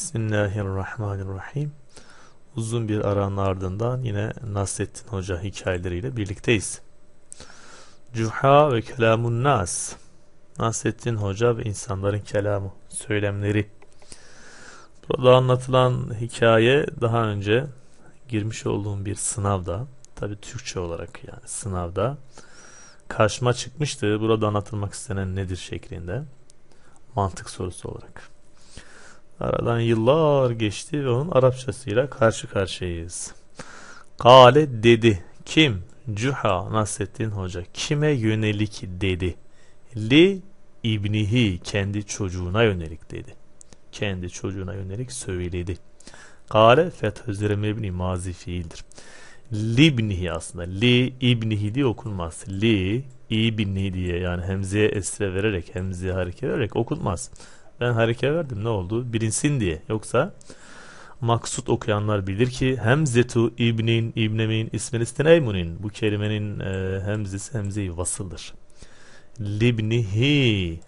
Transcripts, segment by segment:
Bismillahirrahmanirrahim. Uzun bir aranın ardından yine Nasrettin Hoca hikayeleriyle birlikteyiz. Cuha ve Kelamun Nas Nasrettin Hoca ve insanların kelamı, söylemleri. Burada anlatılan hikaye daha önce girmiş olduğum bir sınavda, tabi Türkçe olarak yani sınavda karşıma çıkmıştı. Burada anlatılmak istenen nedir şeklinde mantık sorusu olarak. Aradan yıllar geçti ve onun Arapçasıyla karşı karşıyayız. Kale dedi. Kim? Cuha Nasreddin Hoca. Kime yönelik dedi. Li İbnihi kendi çocuğuna yönelik dedi. Kendi çocuğuna yönelik söyledi. Kale Fethü Zirmebni mazi fiildir. Libnihi aslında. Li İbnihi diye okunmaz. Li İbni diye yani hemzeye esre vererek, hemzeye hareket vererek okunmaz. Ben hareke verdim ne oldu? Bilinsin diye. Yoksa maksut okuyanlar bilir ki Hemzetu İbnin İbnemin ismini Steneymun'in bu kelimenin e, hemzesi hemzeyi vasıldır. Libnihi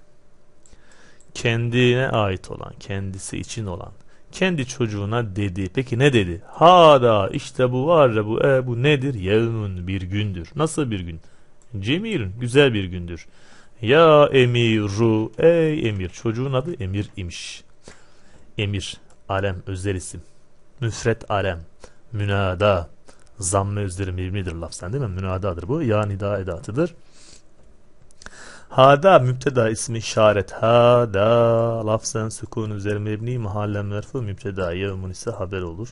kendine ait olan, kendisi için olan kendi çocuğuna dedi. Peki ne dedi? Hada işte bu var ya bu e, bu nedir? Yevmun bir gündür. Nasıl bir gün? Cemilun güzel bir gündür. Ya emiru ey emir. Çocuğun adı Emir imiş. Emir alem özel isim. Müfret alem. Münada. Zamme özleri mevmidir lafzen değil mi? Münadadır bu. Ya nida edatıdır. Hada mübteda ismi işaret. Hada lafzen sükun üzeri mebni mahallen merfu mübteda yevmun ise haber olur.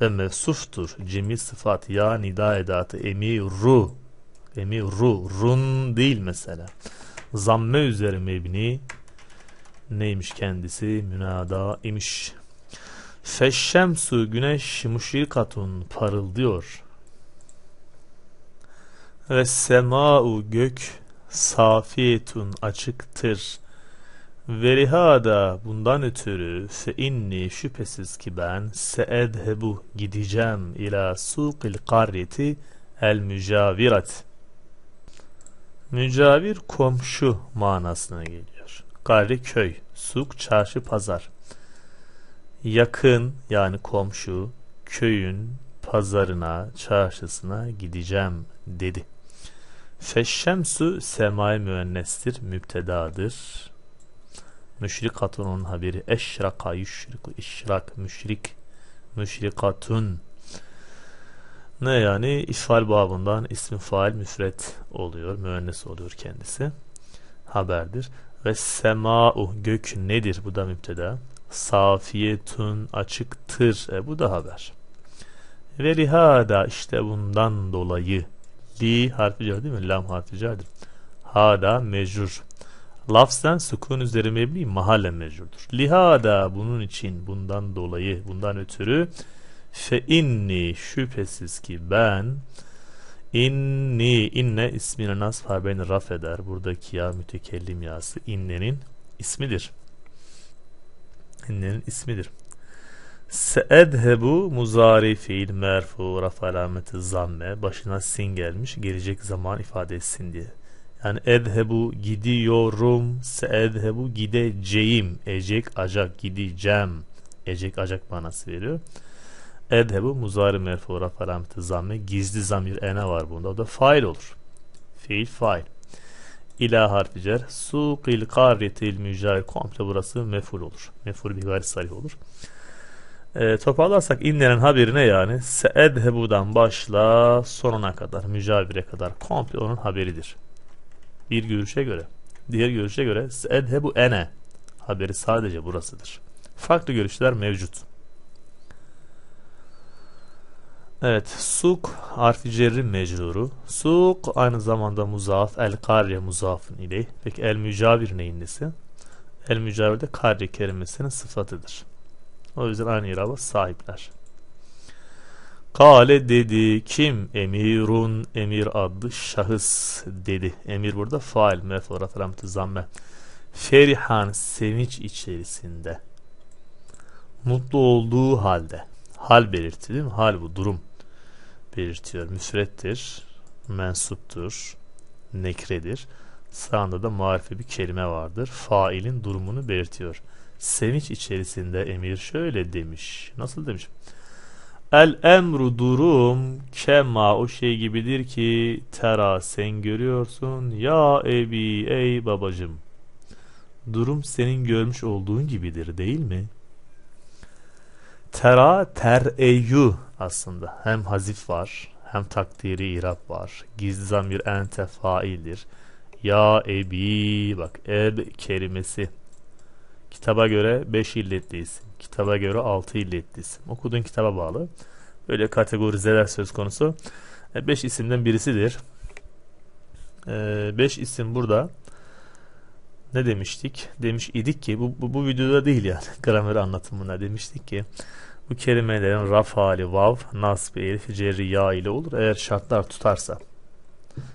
Ve mevsuftur. Cemil sıfat ya nida edatı emiru. Emiru. Run değil mesela zamme üzeri mebni neymiş kendisi münada imiş. Feşşemsu güneş muşrikatun parıldıyor. Ve sema'u gök safiyetun açıktır. da bundan ötürü fe inni şüphesiz ki ben seedhebu gideceğim ila suqil karyeti el mücavirat.'' Mücavir komşu manasına geliyor. Gayri köy, suk, çarşı, pazar. Yakın yani komşu köyün pazarına, çarşısına gideceğim dedi. Feşşemsu semai müennestir, müptedadır. Müşrikatun onun haberi eşraka yüşriku işrak müşrik müşrikatun ne yani? ifal babından ismi fail müfret oluyor. Müennes oluyor kendisi. Haberdir. Ve sema'u gök nedir? Bu da müpteda. Safiyetun açıktır. E, bu da haber. Ve lihada işte bundan dolayı. Li harfi cer değil mi? Lam harfi cerdir. Hada mecrur. Lafzen sukun üzeri mebni mahalle mecurdur. Lihada bunun için, bundan dolayı, bundan ötürü fe şey, inni şüphesiz ki ben inni inne ismini nasfa beni raf eder. Buradaki ya mütekellim yası innenin ismidir. İnnenin ismidir. Seedhebu muzari fiil merfu raf alameti zamme başına sin gelmiş gelecek zaman ifade etsin diye. Yani edhebu gidiyorum seedhebu gideceğim ecek acak gideceğim ecek acak manası veriyor. Edhebu muzari merfi olarak alameti zamme. Gizli zamir ene var bunda. O da fail olur. Fiil fail. İla harfi cer. Suqil karyetil mücari. Komple burası meful olur. Meful bir gayri sarih olur. E, toparlarsak inlerin haberine yani Seedhebu'dan başla sonuna kadar, mücavire kadar komple onun haberidir. Bir görüşe göre. Diğer görüşe göre Seedhebu ene haberi sadece burasıdır. Farklı görüşler mevcut. Evet, suk harfi cerri mecruru. Suk aynı zamanda muzaf, el kariye muzafın ile. Peki el mücavir neyin nesi? El mücavir de karye kelimesinin sıfatıdır. O yüzden aynı iraba sahipler. Kale dedi kim? Emirun emir adlı şahıs dedi. Emir burada fail mef'ul rafalamtı zamme. Ferihan sevinç içerisinde. Mutlu olduğu halde. Hal belirtti değil mi? Hal bu durum belirtiyor. Müfrettir, mensuptur, nekredir. Sağında da marife bir kelime vardır. Failin durumunu belirtiyor. Sevinç içerisinde emir şöyle demiş. Nasıl demiş? El emru durum kema o şey gibidir ki tera sen görüyorsun ya ebi ey babacım. Durum senin görmüş olduğun gibidir değil mi?'' Tera tereyyu aslında. Hem hazif var hem takdiri irab var. Gizli zamir ente faildir. Ya ebi bak eb kelimesi. Kitaba göre 5 illetli isim. Kitaba göre 6 illetli isim. Okuduğun kitaba bağlı. Böyle kategorizeler söz konusu. 5 e, isimden birisidir. 5 e, isim burada ne demiştik? Demiş idik ki bu, bu, bu videoda değil yani gramer anlatımında demiştik ki bu kelimelerin raf hali vav, nasb, elif, cerri, ya ile olur eğer şartlar tutarsa.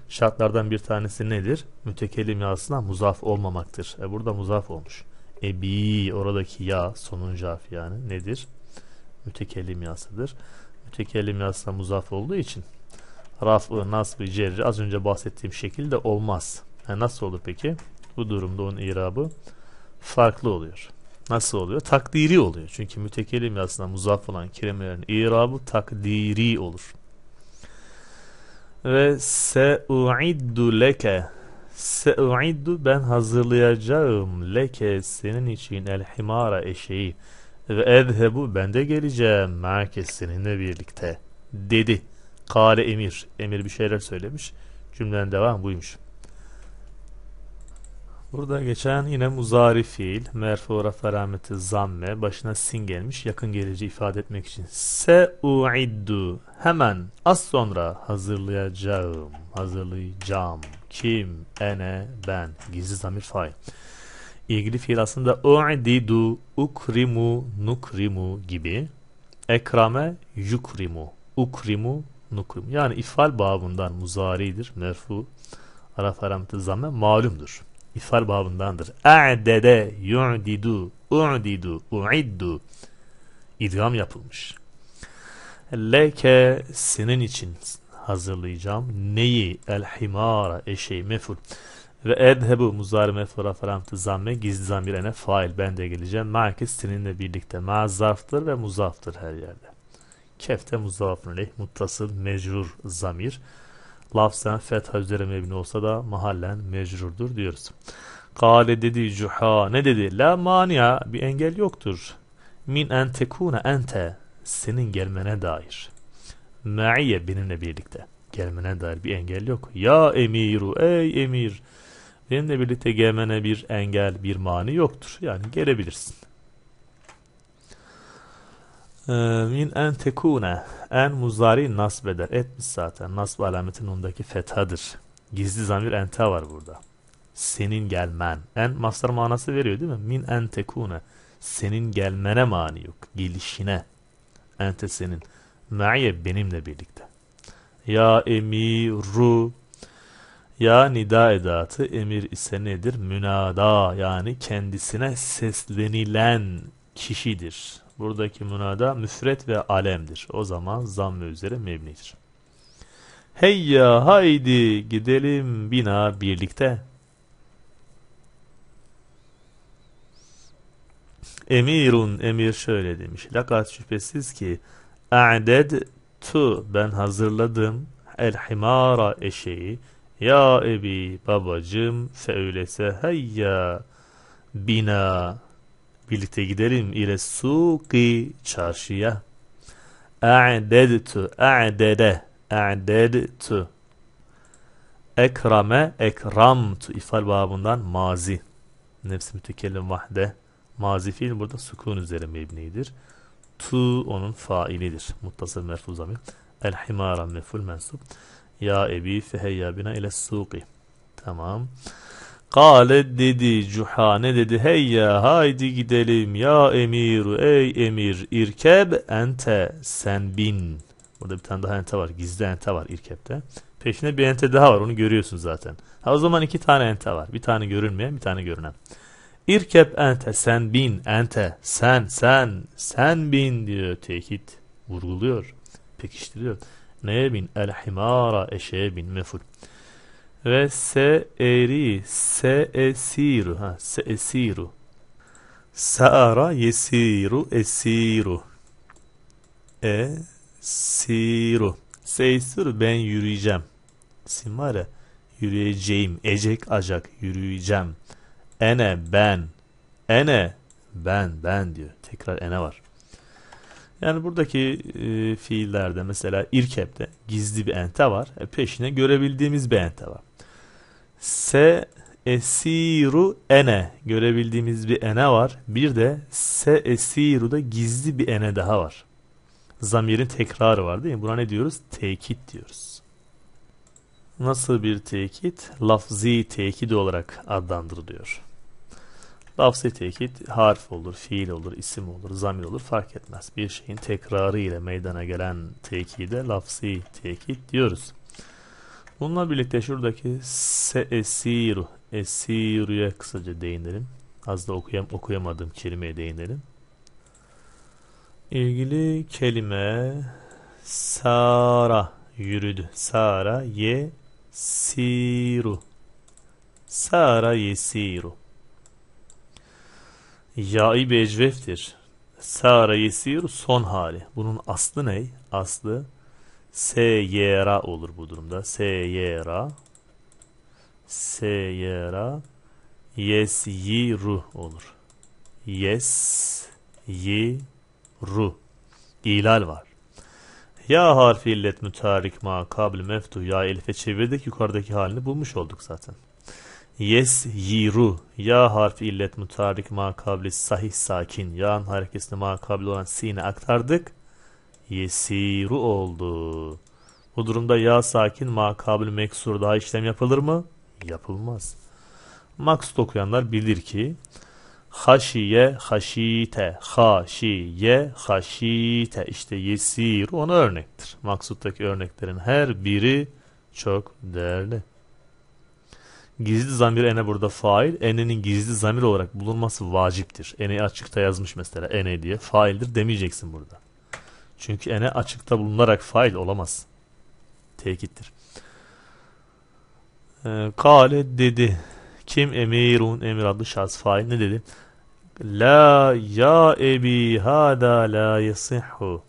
Şartlardan bir tanesi nedir? Mütekelim yazısına muzaf olmamaktır. E burada muzaf olmuş. Ebi oradaki ya sonuncu harf yani nedir? Mütekelim yasıdır. Mütekelim yazısına muzaf olduğu için raf'ı, nasb, cerri az önce bahsettiğim şekilde olmaz. E nasıl olur peki? Bu durumda onun irabı farklı oluyor. Nasıl oluyor? Takdiri oluyor. Çünkü mütekelim aslında muzaf olan kelimelerin irabı takdiri olur. Ve se'u'iddu leke Se'u'iddu ben hazırlayacağım leke senin için el himara eşeği ve edhebu ben de geleceğim merkez seninle birlikte dedi. Kale emir. Emir bir şeyler söylemiş. Cümlenin devam buymuş. Burada geçen yine muzari fiil, merfu rafarameti zamme, başına sin gelmiş, yakın geleceği ifade etmek için. se u'iddu hemen, az sonra hazırlayacağım, hazırlayacağım. Kim, ene, ben, gizli zamir fail. İlgili fiil aslında u'didu, ukrimu, nukrimu gibi. Ekrame, yukrimu, ukrimu, nukrimu. Yani ifal babından muzaridir, merfu, araf arameti zamme malumdur. İsal babındandır. A'dede yu'didu, u'didu, u'iddu. İdgam yapılmış. Leke senin için hazırlayacağım. Neyi? El himara eşeği meful. Ve edhebu muzari mefura faramtı zamme gizli zamirene fail. Ben de geleceğim. Merkez seninle birlikte. Ma ve muzaftır her yerde. Kefte muzafın leh muttasıl mecrur zamir lafzen fetha üzere mebni olsa da mahallen mecrurdur diyoruz. Kale dedi cuha ne dedi? La mania bir engel yoktur. Min entekuna ente senin gelmene dair. Ma'iye benimle birlikte. Gelmene dair bir engel yok. Ya emiru ey emir. Benimle birlikte gelmene bir engel, bir mani yoktur. Yani gelebilirsin. Ee, min en tekune en muzari nasbeder Etmiş zaten. Nasb alametin ondaki fethadır. Gizli zamir ente var burada. Senin gelmen. En master manası veriyor değil mi? Min en tekune. Senin gelmene mani yok. Gelişine. Ente senin. Ma'iye benimle birlikte. Ya emiru. Ya nida edatı emir ise nedir? Münada yani kendisine seslenilen kişidir. Buradaki münada müfret ve alemdir. O zaman zamm üzere mebnidir. Heyya haydi gidelim bina birlikte. Emirun emir şöyle demiş. Lakat şüphesiz ki a'ded tu ben hazırladım el himara eşeği ya ebi babacım feülese heyya bina Birlikte gidelim. İle suki çarşıya. A'dedtu a'dede a'dedtu ekrame ekramtu ifal babından mazi. Nefsi mütekellim vahde. Mazi fiil burada sukun üzere mebnidir. Tu onun failidir. Muttasıl merfu zamir. El himara meful mensup. Ya ebi feheyya bina ile suqi. Tamam. Kale dedi Cuhane dedi heyya haydi gidelim ya emir ey emir irkeb ente sen bin. Burada bir tane daha ente var gizli ente var irkepte. Peşine bir ente daha var onu görüyorsun zaten. Ha, o zaman iki tane ente var bir tane görünmeyen bir tane görünen. İrkep ente sen bin ente sen sen sen bin diyor tekit vurguluyor pekiştiriyor. Neye bin? El himara eşeğe bin mefur. Ve se eri, se esiru. Ha, se esiru. Saara yesiru esiru. E siru. se Seysir ben yürüyeceğim. Simare yürüyeceğim. Ecek acak yürüyeceğim. Ene ben. Ene ben ben diyor. Tekrar ene var. Yani buradaki e, fiillerde mesela irkepte gizli bir ente var. E, peşine görebildiğimiz bir ente var. Se esiru ene görebildiğimiz bir ene var. Bir de se esiru da gizli bir ene daha var. Zamirin tekrarı var değil mi? Buna ne diyoruz? Tekit diyoruz. Nasıl bir tekit? Lafzi tekit olarak adlandırılıyor. Lafzi tekit harf olur, fiil olur, isim olur, zamir olur fark etmez. Bir şeyin tekrarı ile meydana gelen tekide lafzi tekit diyoruz. Bununla birlikte şuradaki se esir, esir'ye kısaca değinelim. Az da okuyam okuyamadığım kelimeye değinelim. İlgili kelime Sara yürüdü. Sara ye siru. Sara yesiru. Ya'i becveftir. Sara yesiru son hali. Bunun aslı ne? Aslı Seyera olur bu durumda. Seyera. Seyera. Yesyiru olur. Yes yiru. İlal var. Ya harfi illet mütarik ma kabl meftu ya elife çevirdik yukarıdaki halini bulmuş olduk zaten. Yes yiru ya harfi illet mütarik ma kabli sahih sakin yağın hareketini ma kabli olan sine aktardık yesiru oldu. Bu durumda ya sakin makabül meksur daha işlem yapılır mı? Yapılmaz. Maksud okuyanlar bilir ki haşiye haşite haşiye haşite işte yesir ona örnektir. Maksuttaki örneklerin her biri çok değerli. Gizli zamir ene burada fail. Ene'nin gizli zamir olarak bulunması vaciptir. Ene açıkta yazmış mesela. Ene diye faildir demeyeceksin burada. Çünkü ene açıkta bulunarak fail olamaz. Tehkittir. E, ee, kale dedi. Kim emirun emir adlı şahıs fail ne dedi? La ya ebi hada la yasihhu.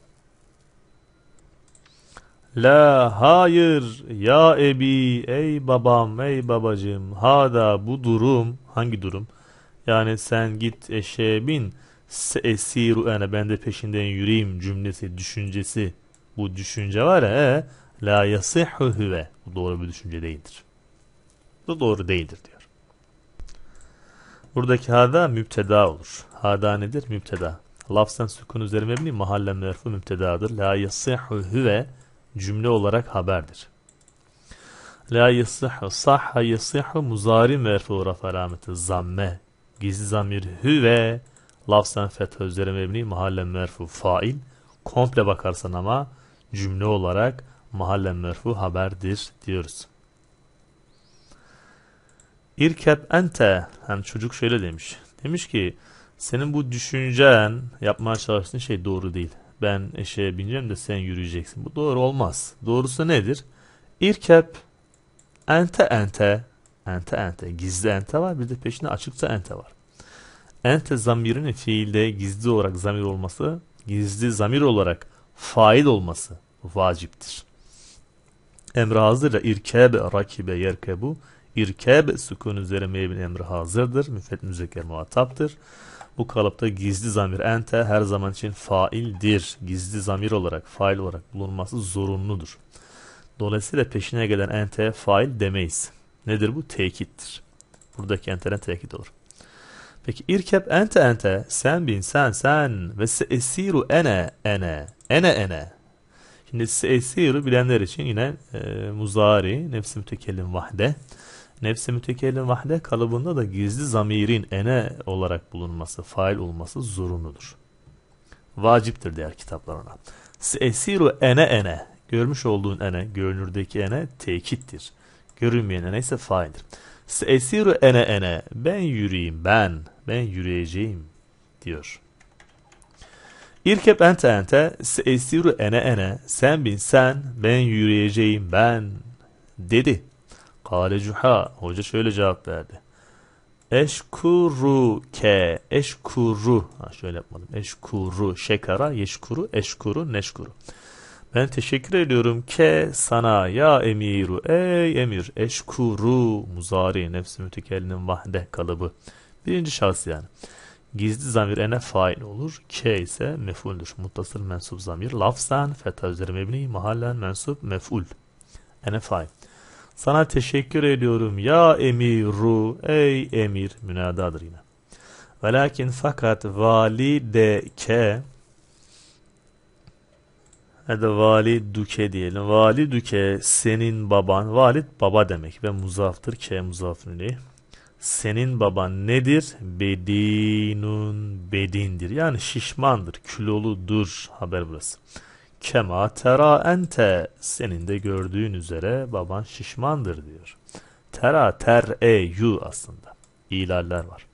La hayır ya ebi ey babam ey babacım hada bu durum hangi durum? Yani sen git eşeğe bin Esiru e, ene ben de peşinden yürüyeyim cümlesi, düşüncesi. Bu düşünce var ya. E, la yasihhu huve. Bu doğru bir düşünce değildir. Bu doğru değildir diyor. Buradaki hada mübteda olur. Hada nedir? mübteda Lafzen sükun üzerine mebni mahalle merfu mübtedadır La yasihhu huve cümle olarak haberdir. La yasihhu sahha yasihhu muzari merfu rafa alameti zamme. Gizli zamir hüve lafzen fetha üzere mebni mahallen merfu fail. Komple bakarsan ama cümle olarak mahallen merfu haberdir diyoruz. İrkep ente. Yani çocuk şöyle demiş. Demiş ki senin bu düşüncen yapmaya çalıştığın şey doğru değil. Ben eşeğe bineceğim de sen yürüyeceksin. Bu doğru olmaz. Doğrusu nedir? İrkep ente ente ente ente gizli ente var bir de peşinde açıkça ente var ente zamirin fiilde gizli olarak zamir olması, gizli zamir olarak fail olması vaciptir. Emri hazırla irkeb rakibe yerkebu irkeb sükun üzeri meybin emri hazırdır. Müfet müzekker muhataptır. Bu kalıpta gizli zamir ente her zaman için faildir. Gizli zamir olarak fail olarak bulunması zorunludur. Dolayısıyla peşine gelen ente fail demeyiz. Nedir bu? Tekittir. Buradaki enteden tekit olur. Peki irkep ente ente. Sen bin sen sen. Ve seesiru ene ene. Ene ene. Şimdi seesiru bilenler için yine e, muzari. Nefsi mütekellim vahde. Nefsi mütekellim vahde kalıbında da gizli zamirin ene olarak bulunması, fail olması zorunludur. Vaciptir diğer kitaplarına. Seesiru ene ene. Görmüş olduğun ene, görünürdeki ene tekittir. Görünmeyen ene ise faildir. Esiru ene ene. Ben yürüyeyim ben. Ben yürüyeceğim diyor. İrkep ente ente. Esiru ene ene. Sen bin sen. Ben yürüyeceğim ben. Dedi. Kale cuha. Hoca şöyle cevap verdi. Eşkuru ke. Eşkuru. Ha, şöyle yapmadım. Eşkuru. Şekara. Yeşkuru. Eşkuru. Neşkuru. Neşkuru. Ben teşekkür ediyorum ke sana ya emiru ey emir eşkuru muzari nefsi mütekellim vahde kalıbı. Birinci şahıs yani. Gizli zamir ene fail olur. K ise mefuldür. Muttasıl mensup zamir. Lafzen feta üzeri mebni mahallen mensup meful. Ene fail. Sana teşekkür ediyorum ya emiru ey emir münadadır yine. Velakin fakat valide valideke ya da vali duke diyelim. Vali duke senin baban. Valid baba demek ve muzaftır. K muzafnili. Senin baban nedir? Bedinun bedindir. Yani şişmandır, kiloludur. Haber burası. Kema tera ente. Senin de gördüğün üzere baban şişmandır diyor. Tera ter e yu aslında. İlaller var.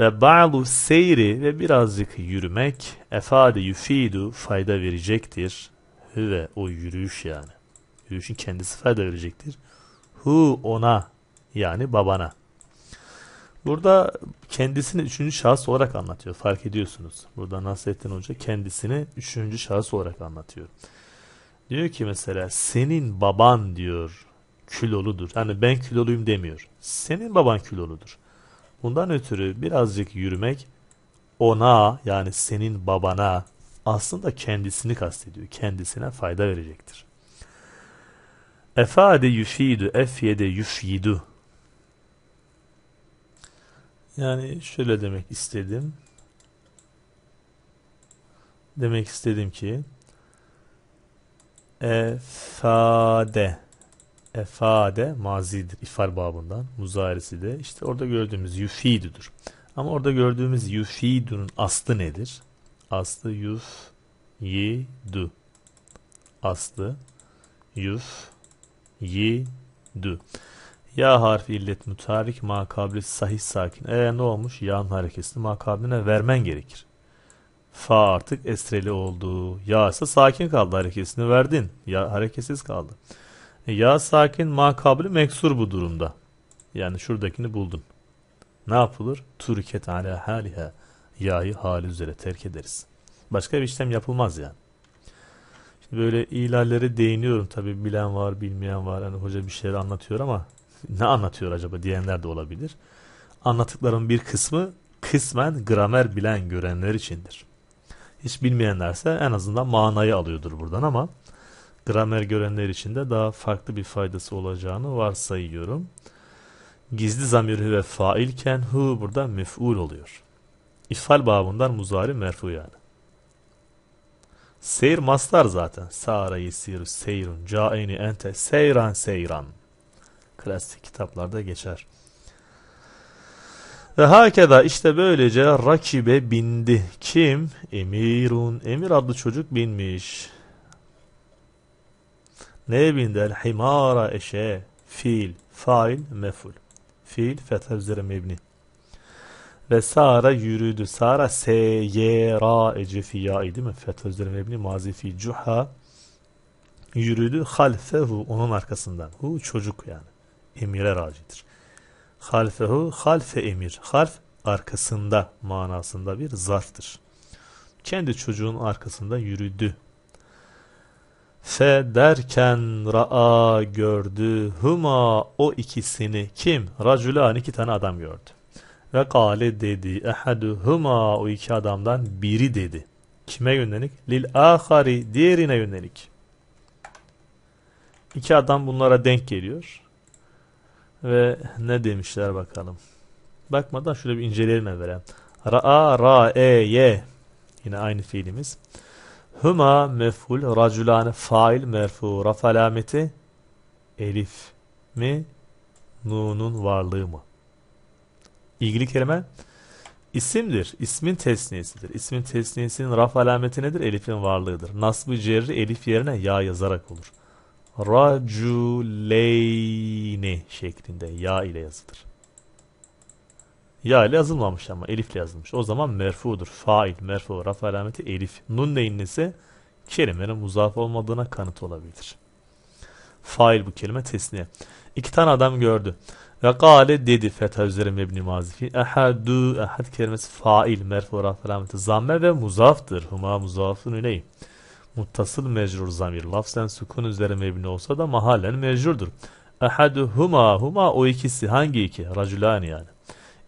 Ve ba'lu seyri ve birazcık yürümek efade yufidu fayda verecektir. Hüve o yürüyüş yani. Yürüyüşün kendisi fayda verecektir. Hu ona yani babana. Burada kendisini üçüncü şahıs olarak anlatıyor. Fark ediyorsunuz. Burada Nasrettin Hoca kendisini üçüncü şahıs olarak anlatıyor. Diyor ki mesela senin baban diyor kiloludur. Hani ben kiloluyum demiyor. Senin baban kiloludur. Bundan ötürü birazcık yürümek ona yani senin babana aslında kendisini kastediyor. Kendisine fayda verecektir. Efade yufidu, efyede yufidu. Yani şöyle demek istedim. Demek istedim ki efade Efade mazidir ifar babından. Muzarisi de işte orada gördüğümüz yufidudur. Ama orada gördüğümüz yufidunun aslı nedir? Aslı yuf yidu. Aslı yuf yidu. Ya harfi illet mutarik makabli sahih sakin. E ne olmuş? Yağın hareketini makabline vermen gerekir. Fa artık esreli oldu. Ya ise sakin kaldı harekesini verdin. Ya hareketsiz kaldı. Ya sakin makabli meksur bu durumda. Yani şuradakini buldun. Ne yapılır? Türket ala haliha. Ya'yı hali üzere terk ederiz. Başka bir işlem yapılmaz yani. Şimdi böyle ilallere değiniyorum. Tabi bilen var, bilmeyen var. Hani hoca bir şeyler anlatıyor ama ne anlatıyor acaba diyenler de olabilir. Anlattıkların bir kısmı kısmen gramer bilen görenler içindir. Hiç bilmeyenlerse en azından manayı alıyordur buradan ama gramer görenler için de daha farklı bir faydası olacağını varsayıyorum. Gizli zamir ve failken hu burada mef'ul oluyor. İfal babından muzari merfu yani. Seyir mastar zaten. Sara yesiru seyrun caini ente seyran seyran. Klasik kitaplarda geçer. Ve hakeda işte böylece rakibe bindi. Kim? Emirun. Emir adlı çocuk binmiş. Neye bindi? Himara eşe. Fiil, fail, meful. Fiil, fetha üzere mebni. Ve sara yürüdü. Sara se ye ra ecefiya idi mi? Fetha üzere mebni mazi fiil. Cuha yürüdü. Halfehu onun arkasından. Hu çocuk yani. Emire racidir. Halfehu halfe emir. Half arkasında manasında bir zarftır. Kendi çocuğun arkasında yürüdü Se derken ra'a gördü huma o ikisini kim? Raculan iki tane adam gördü. Ve kale dedi huma o iki adamdan biri dedi. Kime yönelik? Lil ahari diğerine yönelik. İki adam bunlara denk geliyor. Ve ne demişler bakalım. Bakmadan şöyle bir inceleyelim evvela. Ra'a e, ye. yine aynı fiilimiz. Huma mef'ul, raculan fail merfu. Raf alameti elif mi? Nun'un varlığı mı? İlgili kelime isimdir. İsmin tesniyesidir. İsmin tesniyesinin raf alameti nedir? Elif'in varlığıdır. Nasb-ı cerri elif yerine ya yazarak olur. Raculeyni şeklinde ya ile yazılır. Ya ile yazılmamış ama elifle yazılmış. O zaman merfudur. Fail, merfu, raf alameti elif. Nun neyin ise, Kelimenin muzaf olmadığına kanıt olabilir. Fail bu kelime tesniye. İki tane adam gördü. Ve kâle dedi fetha üzeri mebni mazifi. Ehadü, ehad kelimesi fail, merfu, raf alameti. Zamme ve muzaftır. Huma muzafın üleyim. Muttasıl mecrur zamir. Lafzen sukun üzeri mebni olsa da mahallen mecrurdur. Ehaduhuma huma o ikisi hangi iki? Raculani yani.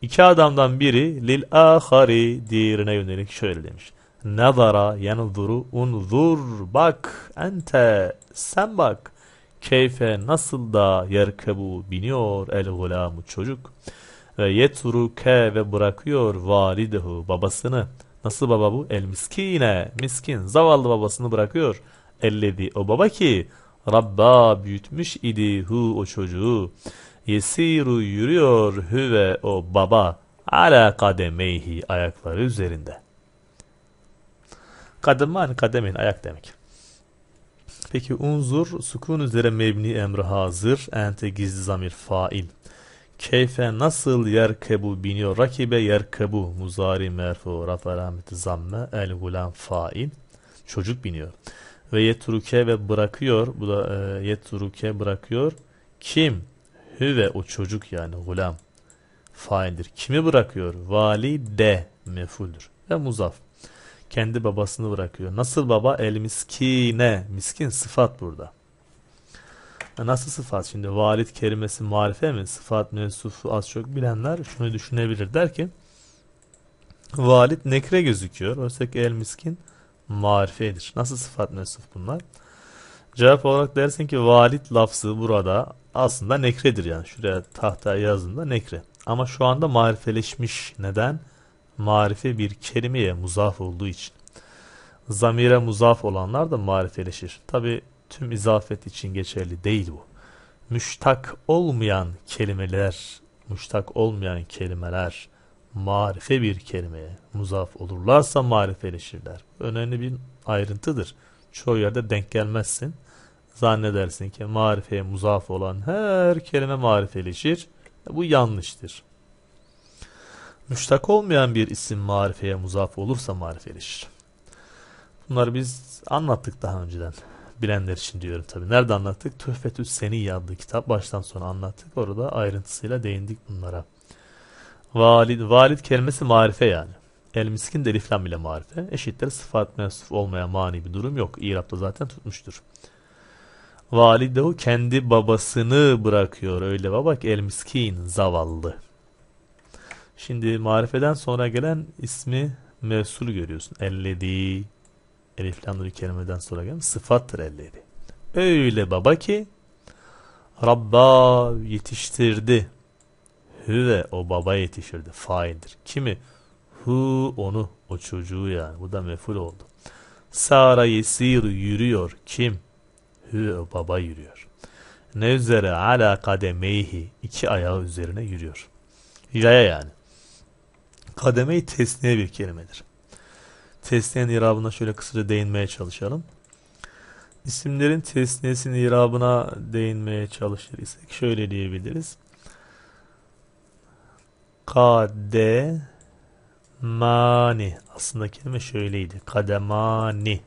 İki adamdan biri lil ahari diğerine yönelik şöyle demiş. Nazara yanılduru unzur bak ente sen bak keyfe nasıl da yerkebu biniyor el gulamu çocuk ve yeturu ke ve bırakıyor validehu babasını nasıl baba bu el miskine miskin zavallı babasını bırakıyor elledi o baba ki Rabba büyütmüş idi hu o çocuğu Yesiru yürüyor hüve o baba ala kademeyhi ayakları üzerinde. Kademan kademin ayak demek. Peki unzur sukun üzere mebni emri hazır. Ente gizli zamir fail. Keyfe nasıl yer kebu biniyor. Rakibe yer kebu. Muzari merfu rafa rahmeti zamme el gulam fail. Çocuk biniyor. Ve yetruke ve bırakıyor. Bu da e, yetruke bırakıyor. Kim? Hüve o çocuk yani gulam faildir. Kimi bırakıyor? Vali de mefuldür. Ve muzaf. Kendi babasını bırakıyor. Nasıl baba? El miskine. Miskin sıfat burada. E, nasıl sıfat? Şimdi valid kelimesi marife mi? Sıfat mensufu az çok bilenler şunu düşünebilir. Der ki valid nekre gözüküyor. Oysa ki el miskin marifedir. Nasıl sıfat mensuf bunlar? Cevap olarak dersin ki valid lafzı burada aslında nekredir yani. Şuraya tahtaya yazdığında nekre. Ama şu anda marifeleşmiş. Neden? Marife bir kelimeye muzaf olduğu için. Zamire muzaf olanlar da marifeleşir. Tabi tüm izafet için geçerli değil bu. Müştak olmayan kelimeler, müştak olmayan kelimeler marife bir kelimeye muzaf olurlarsa marifeleşirler. Önemli bir ayrıntıdır. Çoğu yerde denk gelmezsin. Zannedersin ki marifeye muzaf olan her kelime marifeleşir. Bu yanlıştır. Müştak olmayan bir isim marifeye muzaf olursa marifeleşir. Bunları biz anlattık daha önceden. Bilenler için diyorum tabi. Nerede anlattık? Tühfetü Seni adlı kitap baştan sona anlattık. Orada ayrıntısıyla değindik bunlara. Valid, valid kelimesi marife yani. El miskin de eliflam ile marife. Eşittir sıfat mensuf olmaya mani bir durum yok. İrab'da zaten tutmuştur. Validehu kendi babasını bırakıyor. Öyle babak el miskin zavallı. Şimdi marifeden sonra gelen ismi mevsul görüyorsun. Elledi. Eliflamlı kelimeden sonra gelen sıfattır elledi. Öyle baba ki Rabba yetiştirdi. Hüve o baba yetiştirdi. Faildir. Kimi? Hu onu. O çocuğu yani. Bu da meful oldu. Sara yesiru yürüyor. Kim? hü baba yürüyor. Nevzere ala kademeyhi iki ayağı üzerine yürüyor. Yaya yani. Kademeyi tesniye bir kelimedir. Tesniyenin irabına şöyle kısaca değinmeye çalışalım. İsimlerin tesniyesinin irabına değinmeye çalışır isek şöyle diyebiliriz. Kade mani aslında kelime şöyleydi. Kademani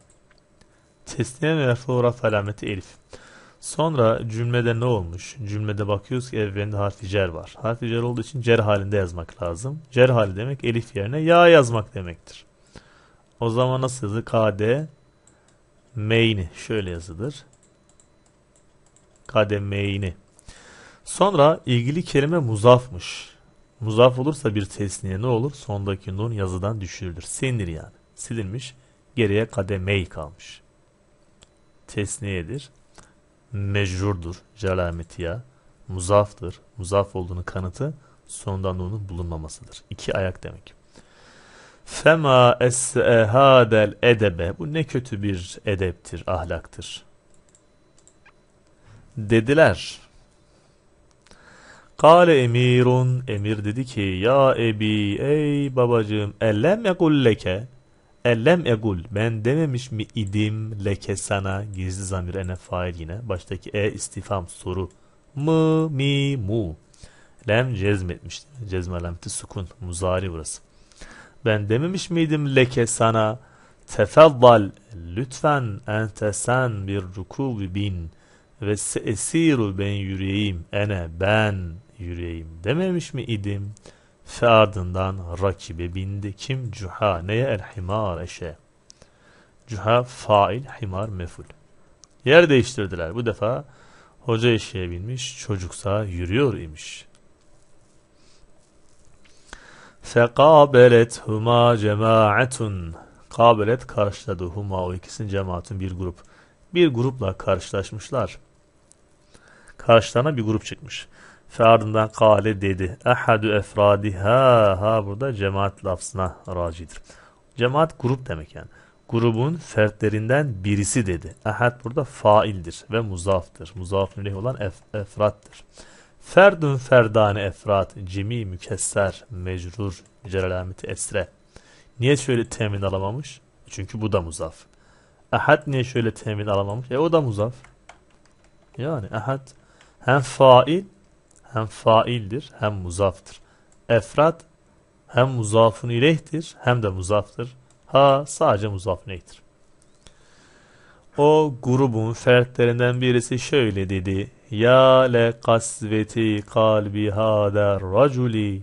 Tesniye ve floraf alameti elif. Sonra cümlede ne olmuş? Cümlede bakıyoruz ki evvelinde harfi cer var. Harfi cer olduğu için cer halinde yazmak lazım. Cer hali demek elif yerine ya yazmak demektir. O zaman nasıl yazılır? KD meyni şöyle yazılır. KD meyni. Sonra ilgili kelime muzafmış. Muzaf olursa bir tesniye ne olur? Sondaki nun yazıdan düşürülür. Silinir yani. Silinmiş. Geriye kademey kalmış tesniyedir. Mecrurdur. Celametiya. Muzaftır. Muzaf olduğunu kanıtı sonundan onun bulunmamasıdır. İki ayak demek. Fema esse hadel edebe. Bu ne kötü bir edeptir, ahlaktır. Dediler. Kale emirun. Emir dedi ki ya ebi ey babacığım ellem yekulleke. Ellem egul ben dememiş mi idim leke sana gizli zamir ene fail yine baştaki e istifam soru mı mi mu lem cezmetmiş cezme lemti sukun muzari burası ben dememiş miydim leke sana tefeddal lütfen ente sen bir rukub bin ve seesiru ben yürüyeyim ene ben yürüyeyim dememiş mi idim Fe ardından rakibe bindi. Kim? Cuha. Neye? El himar eşe. Cuha fail, himar meful. Yer değiştirdiler. Bu defa hoca eşeğe binmiş, çocuksa yürüyor imiş. Fekabelet huma cemaatun. Kabelet karşıladı. Huma o ikisinin cemaatun bir grup. Bir grupla karşılaşmışlar. Karşılarına bir grup çıkmış. Ve ardından kale dedi. Ehadu efradi ha ha burada cemaat lafzına racidir. Cemaat grup demek yani. Grubun fertlerinden birisi dedi. Ehad burada faildir ve muzaftır. Muzaf nüleh olan ef, efrattır. Ferdun ferdane efrat, cimi mükesser, mecrur, cerelameti esre. Niye şöyle temin alamamış? Çünkü bu da muzaf. Ahad niye şöyle temin alamamış? E o da muzaf. Yani ahad hem fail hem faildir hem muzaftır. Efrat hem muzafun ileyhtir hem de muzaftır. Ha sadece muzafun ileyhtir. O grubun fertlerinden birisi şöyle dedi. Ya le kasveti kalbi hader raculi.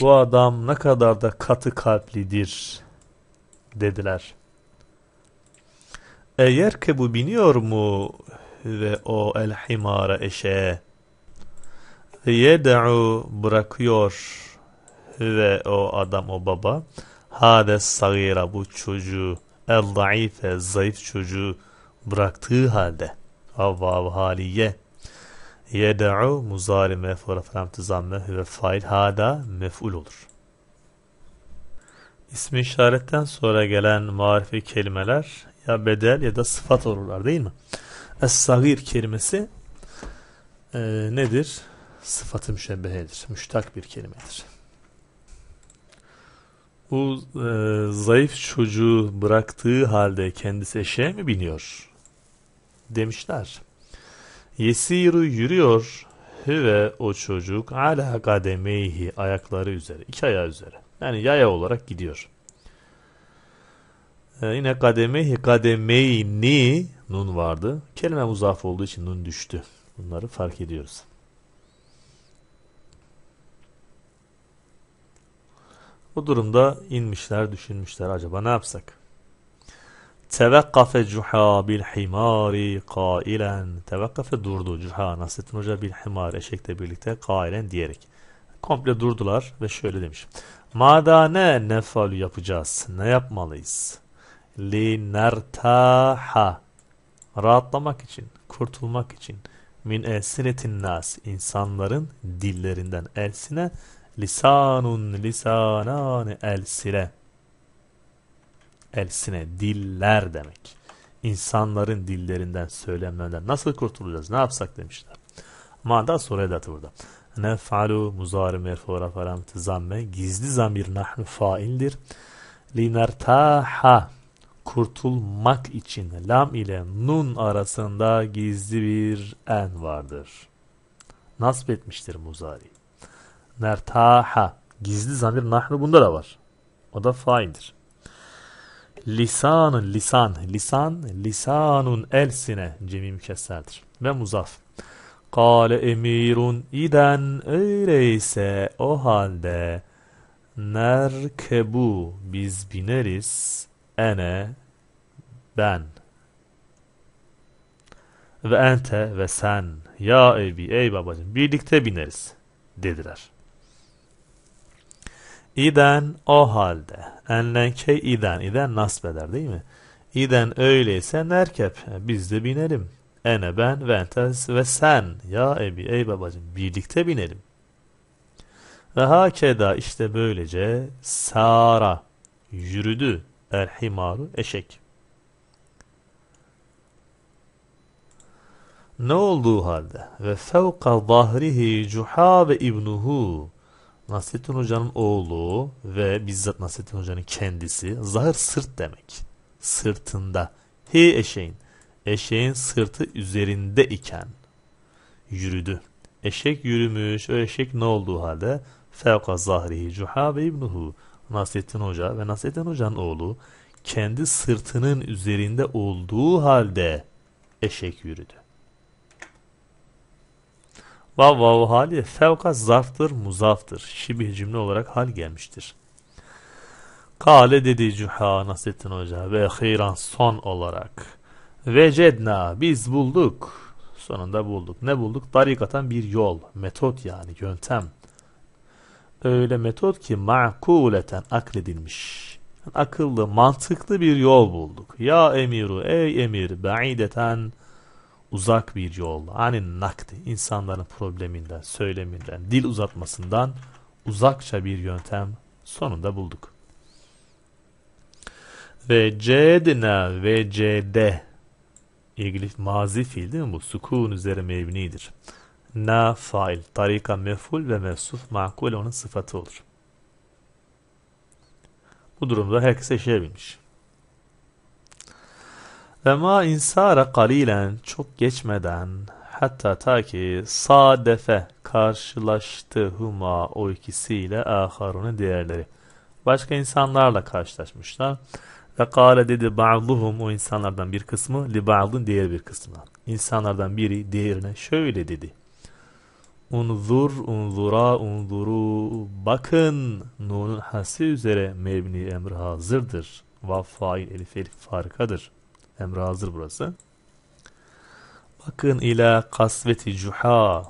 Bu adam ne kadar da katı kalplidir dediler. Eğer ki bu biniyor mu ve o el himara eşeğe Yede'u bırakıyor ve o adam o baba hade sagira bu çocuğu el daife zayıf çocuğu bıraktığı halde avvav haliye yede'u muzari mef'ul fremti zamme ve fail hada mef'ul olur. İsmi işaretten sonra gelen marifi kelimeler ya bedel ya da sıfat olurlar değil mi? Es-sagir kelimesi e, nedir? sıfatı müşebbehedir. Müştak bir kelimedir. Bu e, zayıf çocuğu bıraktığı halde kendisi eşeğe mi biniyor? Demişler. Yesiru yürüyor ve o çocuk ala kademeyhi ayakları üzere. iki ayağı üzere. Yani yaya olarak gidiyor. E, yine kademeyhi kademeyni nun vardı. Kelime muzaf olduğu için nun düştü. Bunları fark ediyoruz. Bu durumda inmişler, düşünmüşler acaba ne yapsak? Tevekkafe cuha bil himari kailen. Tevekkafe durdu cuha Nasrettin Hoca bil himari eşekle birlikte kailen diyerek. Komple durdular ve şöyle demiş. Madane nefalu yapacağız. Ne yapmalıyız? Li nertaha. Rahatlamak için, kurtulmak için. Min elsinetin nas. insanların dillerinden elsine Lisanun lisanane elsile. Elsine diller demek. İnsanların dillerinden, söylemlerinden nasıl kurtulacağız? Ne yapsak demişler. Mada soru edatı burada. Nef'alu muzari merfu rafaramtı zamme. Gizli zamir nahnu faildir. Linertaha kurtulmak için lam ile nun arasında gizli bir en vardır. Nasip etmiştir muzari. Nertaha. Gizli zamir nahnu bunda da var. O da faildir. Lisanun lisan. Lisan lisanun elsine cemi mükesserdir. Ve muzaf. Kale emirun iden öyleyse o halde nerkebu biz bineriz ene ben ve ente ve sen ya ebi ey babacım birlikte bineriz dediler. İden o halde. Enlenke iden. İden nasb eder değil mi? İden öyleyse nerkep. Biz de binelim. Ene ben ve entes ve sen. Ya ebi ey babacım birlikte binelim. Ve hakeda işte böylece sara yürüdü elhimaru eşek. Ne olduğu halde ve fevka zahrihi cuhabe ibnuhu Nasrettin Hoca'nın oğlu ve bizzat Nasrettin Hoca'nın kendisi zahır sırt demek. Sırtında. Hi eşeğin. Eşeğin sırtı üzerinde iken yürüdü. Eşek yürümüş. O eşek ne olduğu halde? Fevka zahrihi cuhabe ibnuhu. Nasrettin Hoca ve Nasrettin Hoca'nın oğlu kendi sırtının üzerinde olduğu halde eşek yürüdü. Vav vav hali fevka zarftır, muzaftır. Şibih cümle olarak hal gelmiştir. Kale dedi Cüha Nasrettin Hoca ve hiran son olarak. Vecedna biz bulduk. Sonunda bulduk. Ne bulduk? Tarikatan bir yol, metot yani yöntem. Öyle metot ki makuleten akledilmiş. akıllı, mantıklı bir yol bulduk. Ya emiru ey emir ba'ideten uzak bir yol. Ani nakdi insanların probleminden, söyleminden, dil uzatmasından uzakça bir yöntem sonunda bulduk. Ve cedna ve cede ilgili mazi fiil değil mi bu? Sukun üzeri mevnidir. Na fail, tarika meful ve mevsuf makul onun sıfatı olur. Bu durumda herkes eşeğe binmiş. Ve ma insara kalilen çok geçmeden hatta ta ki sadefe karşılaştı huma o ikisiyle aharunu diğerleri. Başka insanlarla karşılaşmışlar. Ve kâle dedi ba'duhum o insanlardan bir kısmı li ba'dun diğer bir kısmına. İnsanlardan biri diğerine şöyle dedi. Unzur, unzura, unzuru, bakın. Nun'un hasi üzere mebni emri hazırdır. Vaffail elif elif farkadır. Emre hazır burası. Bakın ila kasveti cuha.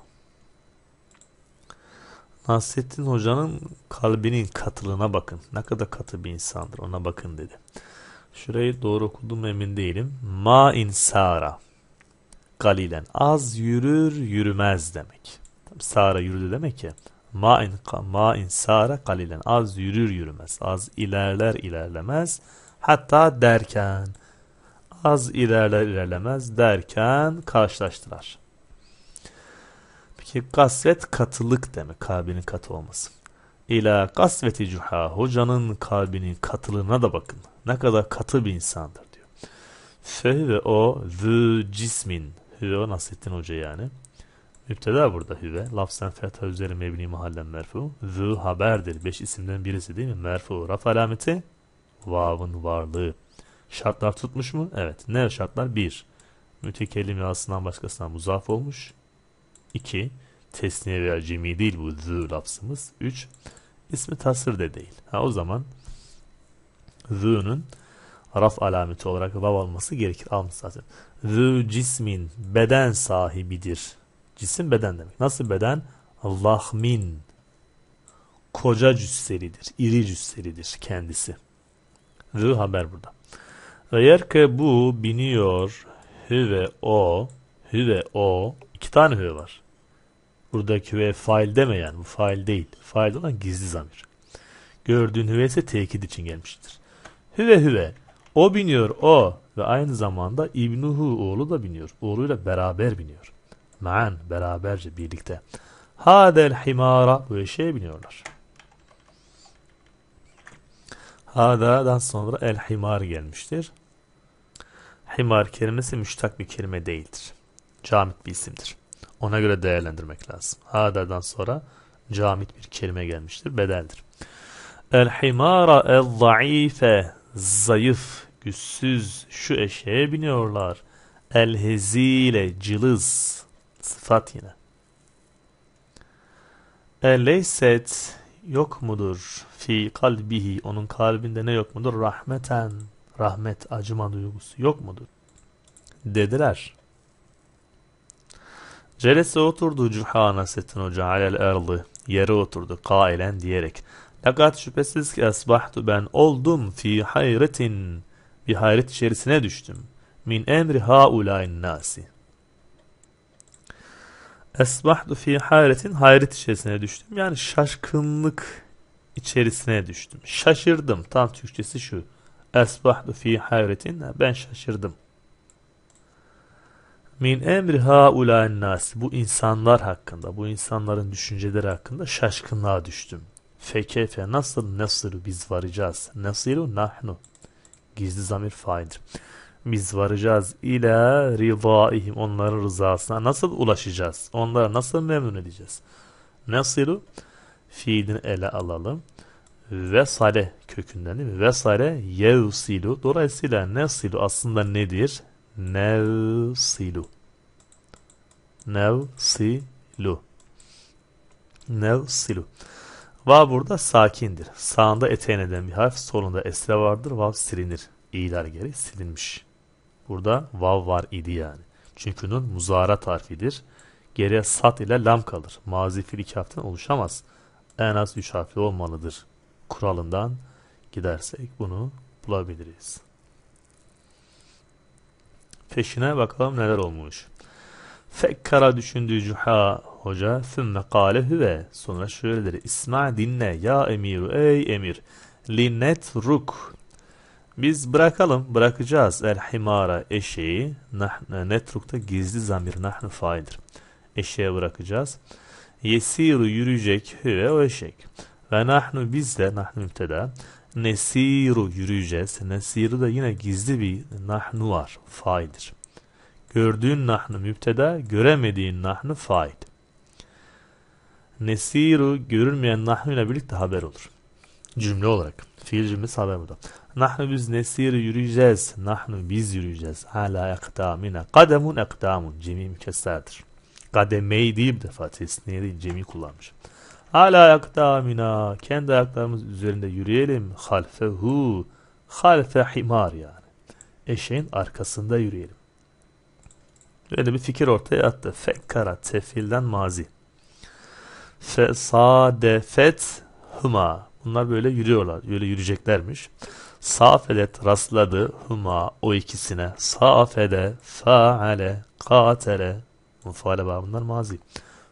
Nasrettin Hoca'nın kalbinin katılığına bakın. Ne kadar katı bir insandır ona bakın dedi. Şurayı doğru okudum emin değilim. Ma insara. Galilen. Az yürür yürümez demek. Sara yürüdü demek ki. Ma, in, ma insara galilen. Az yürür yürümez. Az ilerler ilerlemez. Hatta derken az ilerler ilerlemez derken karşılaştılar. Peki kasvet katılık demek kalbinin katı olması. İla kasveti cuha hocanın kalbinin katılığına da bakın. Ne kadar katı bir insandır diyor. Fehve o vü cismin. Hüve o Nasrettin Hoca yani. Müpteda burada hüve. Lafzen fetha üzeri mebni mahallen merfu. Vü haberdir. Beş isimden birisi değil mi? Merfu. Raf alameti. Vav'ın varlığı. Şartlar tutmuş mu? Evet. Ne şartlar? 1. Mütekellim yazısından başkasından muzaf olmuş. 2. Tesniye veya cemi değil bu zı lapsımız. 3. İsmi tasır de değil. Ha o zaman zı'nın raf alameti olarak vav alması gerekir. Almış zaten. Zı cismin beden sahibidir. Cisim beden demek. Nasıl beden? Lahmin. Koca cüsselidir. iri cüsselidir kendisi. Rı haber burada ki bu biniyor hü ve o hü ve o iki tane hü var. Buradaki hüve fail demeyen bu fail değil. Fail olan gizli zamir. Gördüğün hüve ise tekit için gelmiştir. hü ve hüve o biniyor o ve aynı zamanda İbnuhu oğlu da biniyor. Oğluyla beraber biniyor. Ma'an beraberce birlikte. Hadel himara bu eşeğe biniyorlar. Hada'dan sonra el himar gelmiştir himar kelimesi müştak bir kelime değildir. Camit bir isimdir. Ona göre değerlendirmek lazım. Hada'dan sonra camit bir kelime gelmiştir. Bedeldir. El himara el zaife zayıf, güçsüz şu eşeğe biniyorlar. El hezile cılız sıfat yine. Eleyset yok mudur fi kalbihi onun kalbinde ne yok mudur rahmeten rahmet, acıma duygusu yok mudur? Dediler. Celese oturdu Cuha Nasrettin Hoca alel erdi. Yere oturdu kailen diyerek. Lakat şüphesiz ki asbahtu ben oldum fi hayretin. Bir hayret içerisine düştüm. Min emri haulayn nasi. Esbahtu fi hayretin hayret içerisine düştüm. Yani şaşkınlık içerisine düştüm. Şaşırdım. Tam Türkçesi şu. Esbahtu fi hayretin. Ben şaşırdım. Min emri haula'n nas. Bu insanlar hakkında, bu insanların düşünceleri hakkında şaşkınlığa düştüm. Fekefe nasıl nesiru biz varacağız. Nesiru nahnu. Gizli zamir faildir. Biz varacağız ila ridaihim. Onların rızasına nasıl ulaşacağız? Onlara nasıl memnun edeceğiz? Nesiru fiilini ele alalım vesale kökünden değil mi? Vesale yevsilu. Dolayısıyla nevsilu aslında nedir? Nevsilu. Nevsilu. Nevsilu. Va burada sakindir. Sağında eteğin eden bir harf, solunda esre vardır. Vav silinir. İyiler geri silinmiş. Burada vav var idi yani. Çünkü nun muzara harfidir. Geriye sat ile lam kalır. Mazi fil iki harften oluşamaz. En az üç harfli olmalıdır kuralından gidersek bunu bulabiliriz. Peşine bakalım neler olmuş. Fekkara düşündüğü Cuha hoca sümme kâle hüve. Sonra şöyle der. İsma dinle ya emiru ey emir. Linnet ruk. Biz bırakalım, bırakacağız el himara eşeği. Netruk'ta gizli zamir nahnu faildir. Eşeğe bırakacağız. Yesiru yürüyecek hüve o eşek. Ve nahnu biz de nahnu müpteda nesiru yürüyeceğiz. Nesiru da yine gizli bir nahnu var. Faildir. Gördüğün nahnu müfteda, göremediğin nahnu fail. Nesiru görülmeyen nahnu ile birlikte haber olur. Cümle olarak. Fiil cümlesi haber burada. Nahnu biz nesiru yürüyeceğiz. Nahnu biz yürüyeceğiz. Hala ekdamina. Kademun ekdamun. Cemi mükesserdir. Kademeyi değil bir defa. Tesniye değil. Cemi kullanmış ayakta yaktamina. Kendi ayaklarımız üzerinde yürüyelim. Halfehu. Halfe himar yani. Eşeğin arkasında yürüyelim. Böyle bir fikir ortaya attı. Fekkara tefilden mazi. Fe sadefet huma. Bunlar böyle yürüyorlar. Böyle yürüyeceklermiş. Safelet rastladı huma o ikisine. Safede, faale, katele. Mufale bunlar mazi.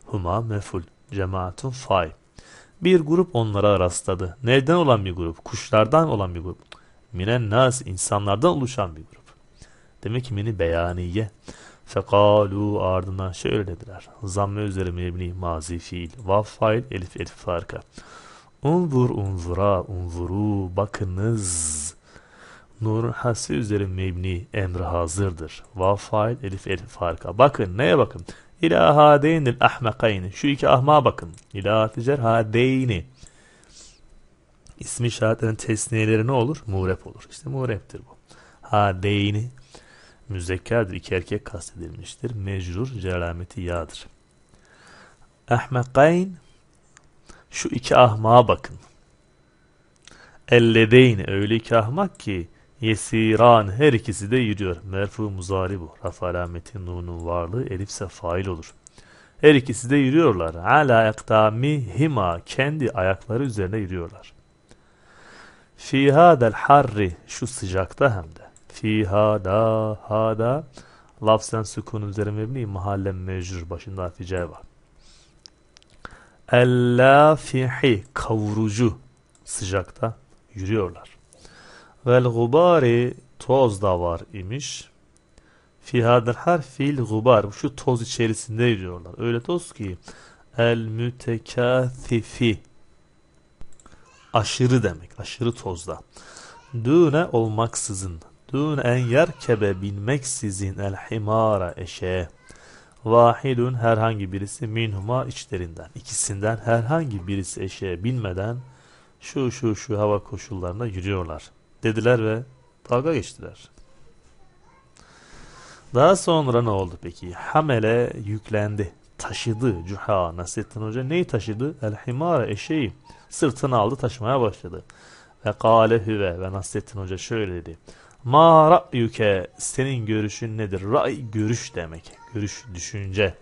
Huma meful cemaatun fay. Bir grup onlara rastladı. Nereden olan bir grup? Kuşlardan olan bir grup. Minen nas insanlardan oluşan bir grup. Demek ki mini beyaniye. Fekalu ardından şöyle dediler. Zamme üzeri mebni mazi fiil. Vav fail elif elif farka. Unzur unzura unzuru bakınız. Nur hasi üzeri mebni emri hazırdır. Vav fail elif elif farka. Bakın neye bakın? İlâ hâdeynil ahmekayni. Şu iki ahma bakın. İlâ ficer hâdeyni. İsmi şahitlerin tesniyeleri ne olur? Murep olur. İşte mureptir bu. Hâdeyni. Müzekkerdir. İki erkek kastedilmiştir. Mecrur celameti yağdır. Ahmekayn. Şu iki ahma bakın. Elledeyn. Öyle iki ahmak ki Yesiran her ikisi de yürüyor. Merfu muzari bu. Raf alameti nunun varlığı elifse fail olur. Her ikisi de yürüyorlar. Ala ektami hima kendi ayakları üzerine yürüyorlar. Fi hadel harri şu sıcakta hem de. Fi hada hada lafzen sükun üzerine mebni mahallen mecrur başında harfi var. Ella fihi kavurucu sıcakta yürüyorlar. Vel gubari toz da var imiş. Fi Fihadel harfil gubar. Şu toz içerisinde diyorlar. Öyle toz ki el mütekâthifi aşırı demek. Aşırı tozda. Düne olmaksızın. Dün en yer yerkebe binmeksizin el himara eşeğe. Vahidun herhangi birisi minhuma içlerinden. ikisinden herhangi birisi eşeğe binmeden şu şu şu hava koşullarına yürüyorlar.'' dediler ve dalga geçtiler. Daha sonra ne oldu peki? Hamele yüklendi. Taşıdı Cuha Nasrettin Hoca. Neyi taşıdı? El himara eşeği. Sırtını aldı taşımaya başladı. Ve kale hüve ve Nasrettin Hoca şöyle dedi. Ma ra'yüke senin görüşün nedir? Ray görüş demek. Görüş, düşünce.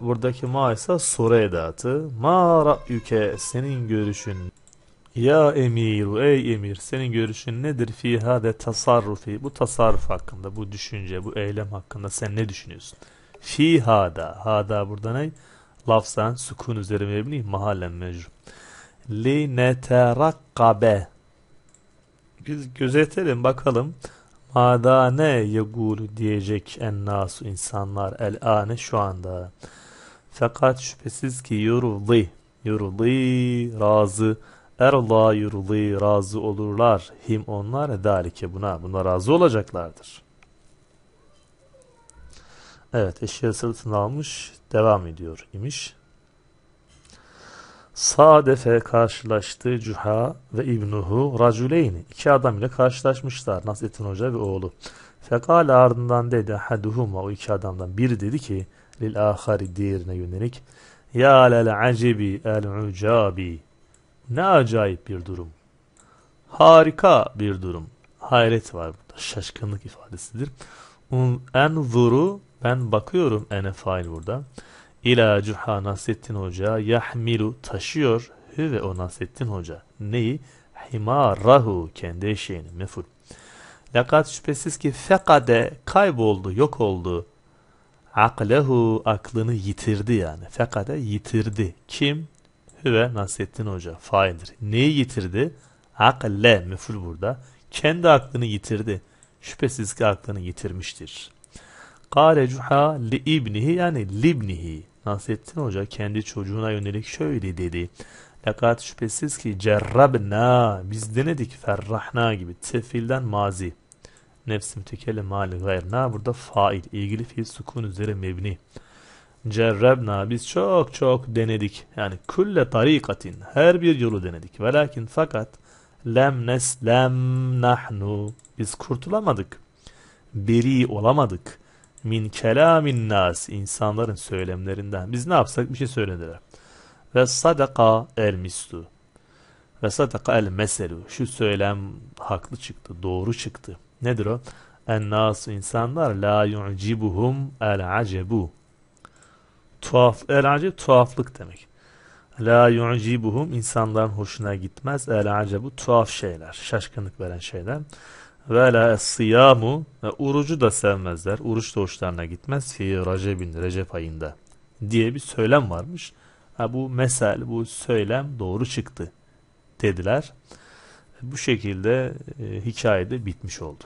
Buradaki ma ise soru edatı. Ma ra'yüke senin görüşün ya emir, ey emir senin görüşün nedir fiha de tasarrufi? Bu tasarruf hakkında, bu düşünce, bu eylem hakkında sen ne düşünüyorsun? Fi hada, hada burada ne? Lafzan sukun üzeri mebni mahallen mecrum. Li neterakkabe. Biz gözetelim bakalım. Mada ne yegulu diyecek en nasu insanlar el ane şu anda. Fakat şüphesiz ki yoruldu, yoruldu, razı Erla yurli razı olurlar. Him onlar dalike buna. Buna razı olacaklardır. Evet eşya sırtını almış. Devam ediyor imiş. Sadefe karşılaştı Cuha ve İbnuhu Raculeyni. iki adam ile karşılaşmışlar. Nasrettin Hoca ve oğlu. Fekale ardından dedi haduhuma o iki adamdan biri dedi ki lil ahari diğerine yönelik ya lel acebi el ucabi ne acayip bir durum. Harika bir durum. Hayret var burada. Şaşkınlık ifadesidir. En Enzuru ben bakıyorum ene fail burada. İla Cuha Nasrettin Hoca yahmilu taşıyor hüve o Nasrettin Hoca. Neyi? Himarahu kendi eşeğini meful. Lakat şüphesiz ki fekade kayboldu, yok oldu. Aklehu aklını yitirdi yani. Fekade yitirdi. Kim? Hüve Nasrettin Hoca faildir. Neyi yitirdi? Akle müfül burada. Kendi aklını yitirdi. Şüphesiz ki aklını yitirmiştir. Kale cuha li ibnihi yani libnihi. Nasrettin Hoca kendi çocuğuna yönelik şöyle dedi. Lekat şüphesiz ki cerrabna biz denedik ferrahna gibi tefilden mazi. Nefsim tekele mali gayrna burada fail ilgili fiil sukun üzere mebni cerrebna biz çok çok denedik. Yani külle tarikatin her bir yolu denedik. Ve lakin fakat lem neslem nahnu biz kurtulamadık. Beri olamadık. Min kelamin nas insanların söylemlerinden. Biz ne yapsak bir şey söylediler. Ve sadaka el mistu. Ve sadaka el meselu. Şu söylem haklı çıktı, doğru çıktı. Nedir o? En nas insanlar la yu'cibuhum el acebu Tuhaf, el acib tuhaflık demek. La yu'cibuhum insanların hoşuna gitmez. El acebu tuhaf şeyler, şaşkınlık veren şeyler. Ve la siyamu ve orucu da sevmezler. Oruç da hoşlarına gitmez. Fi racebin, recep ayında diye bir söylem varmış. Ha, bu mesel, bu söylem doğru çıktı dediler. Bu şekilde e, hikayede bitmiş oldu.